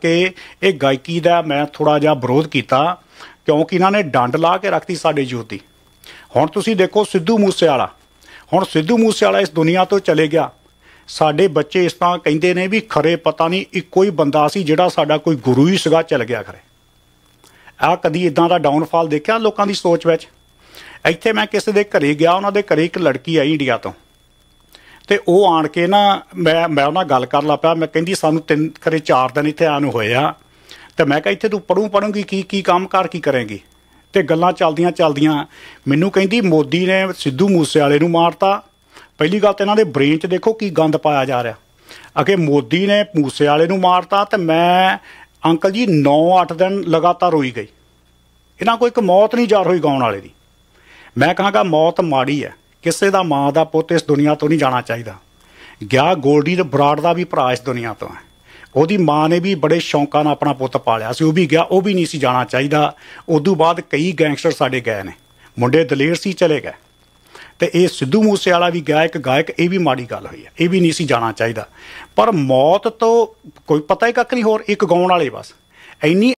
ਕਿ ਇਹ ਗਾਇਕੀ ਦਾ ਮੈਂ ਥੋੜਾ ਜਿਹਾ ਵਿਰੋਧ ਕੀਤਾ ਕਿਉਂਕਿ ਇਹਨਾਂ ਨੇ ਡੰਡ ਲਾ ਕੇ ਰੱਖਤੀ ਸਾਡੇ ਯੂਥ ਦੀ ਹੁਣ ਤੁਸੀਂ ਦੇਖੋ ਸਿੱਧੂ ਮੂਸੇਵਾਲਾ ਹੁਣ ਸਿੱਧੂ ਮੂਸੇਵਾਲਾ ਇਸ ਦੁਨੀਆ ਤੋਂ ਚਲੇ ਗਿਆ ਸਾਡੇ ਬੱਚੇ ਇਸ ਤਾਂ ਕਹਿੰਦੇ ਨੇ ਵੀ ਖਰੇ ਪਤਾ ਨਹੀਂ ਇੱਕੋ ਹੀ ਬੰਦਾ ਸੀ ਜਿਹੜਾ ਸਾਡਾ ਕੋਈ ਗੁਰੂ ਹੀ ਸੀਗਾ ਚਲ ਗਿਆ ਖਰੇ ਆ ਕਦੀ ਇਦਾਂ ਦਾ ਡਾਊਨਫਾਲ ਦੇਖਿਆ ਲੋਕਾਂ ਦੀ ਸੋਚ ਵਿੱਚ ਇੱਥੇ ਮੈਂ ਕਿਸੇ ਦੇ ਘਰੇ ਗਿਆ ਉਹਨਾਂ ਦੇ ਘਰੇ ਇੱਕ ਲੜਕੀ ਆਈ ਇੰਡੀਆ ਤੋਂ ਤੇ ਉਹ ਆਣ ਕੇ ਨਾ ਮੈਂ ਮੈਂ ਉਹਨਾਂ ਗੱਲ ਕਰਨ ਲੱਗ ਪਿਆ ਮੈਂ ਕਹਿੰਦੀ ਸਾਨੂੰ ਤਿੰਨ ਕਰੇ ਚਾਰ ਦਿਨ ਇੱਥੇ ਆਣ ਹੋਏ ਆ ਤੇ ਮੈਂ ਕਿਹਾ ਇੱਥੇ ਤੂੰ ਪੜੂ ਪੜੂਗੀ ਕੀ ਕੀ ਕੰਮਕਾਰ ਕੀ ਕਰੇਂਗੀ ਤੇ ਗੱਲਾਂ ਚੱਲਦੀਆਂ ਚੱਲਦੀਆਂ ਮੈਨੂੰ ਕਹਿੰਦੀ ਮੋਦੀ ਨੇ ਸਿੱਧੂ ਮੂਸੇ ਵਾਲੇ ਨੂੰ ਮਾਰਤਾ ਪਹਿਲੀ ਗੱਲ ਤੇ ਇਹਨਾਂ ਦੇ ਬ੍ਰੇਨ 'ਚ ਦੇਖੋ ਕੀ ਗੰਦ ਪਾਇਆ ਜਾ ਰਿਹਾ ਅਗੇ ਮੋਦੀ ਨੇ ਮੂਸੇ ਵਾਲੇ ਨੂੰ ਮਾਰਤਾ ਤੇ ਮੈਂ ਅੰਕਲ ਜੀ 9-8 ਦਿਨ ਲਗਾਤਾਰ ਰੋਈ ਗਈ ਇਹਨਾਂ ਕੋਈ ਇੱਕ ਮੌਤ ਨਹੀਂ ਜਾ ਰਹੀ ਗਾਉਣ ਵਾਲੇ ਦੀ ਮੈਂ ਕਹਾਂਗਾ ਮੌਤ ਮਾੜੀ ਹੈ ਕਿਸੇ ਦਾ ਮਾਂ ਦਾ ਪੁੱਤ ਇਸ ਦੁਨੀਆ ਤੋਂ ਨਹੀਂ ਜਾਣਾ ਚਾਹੀਦਾ ਗਿਆ ਗੋਲਡੀ ਦਾ ਬਰਾੜ ਦਾ ਵੀ ਭਰਾ ਇਸ ਦੁਨੀਆ ਤੋਂ ਹੈ ਉਹਦੀ ਮਾਂ ਨੇ ਵੀ ਬੜੇ ਸ਼ੌਂਕਾਂ ਨਾਲ ਆਪਣਾ ਪੁੱਤ ਪਾਲਿਆ ਸੀ ਉਹ ਵੀ ਗਿਆ ਉਹ ਵੀ ਨਹੀਂ ਸੀ ਜਾਣਾ ਚਾਹੀਦਾ ਉਦੋਂ ਬਾਅਦ ਕਈ ਗੈਂਗਸਟਰ ਸਾਡੇ ਗਏ ਨੇ ਮੁੰਡੇ ਦਲੇਰ ਸੀ ਚਲੇ ਗਏ ਤੇ ਇਹ ਸਿੱਧੂ ਮੂਸੇ ਵਾਲਾ ਵੀ ਗਾਇਕ ਗਾਇਕ ਇਹ ਵੀ ਮਾੜੀ ਗੱਲ ਹੋਈ ਹੈ ਇਹ ਵੀ ਨਹੀਂ ਸੀ ਜਾਣਾ ਚਾਹੀਦਾ ਪਰ ਮੌਤ ਤੋਂ ਕੋਈ ਪਤਾ ਹੀ ਕੱਖ ਨਹੀਂ ਹੋਰ ਇੱਕ ਗਾਉਣ ਵਾਲੇ ਬਸ ਇੰਨੀ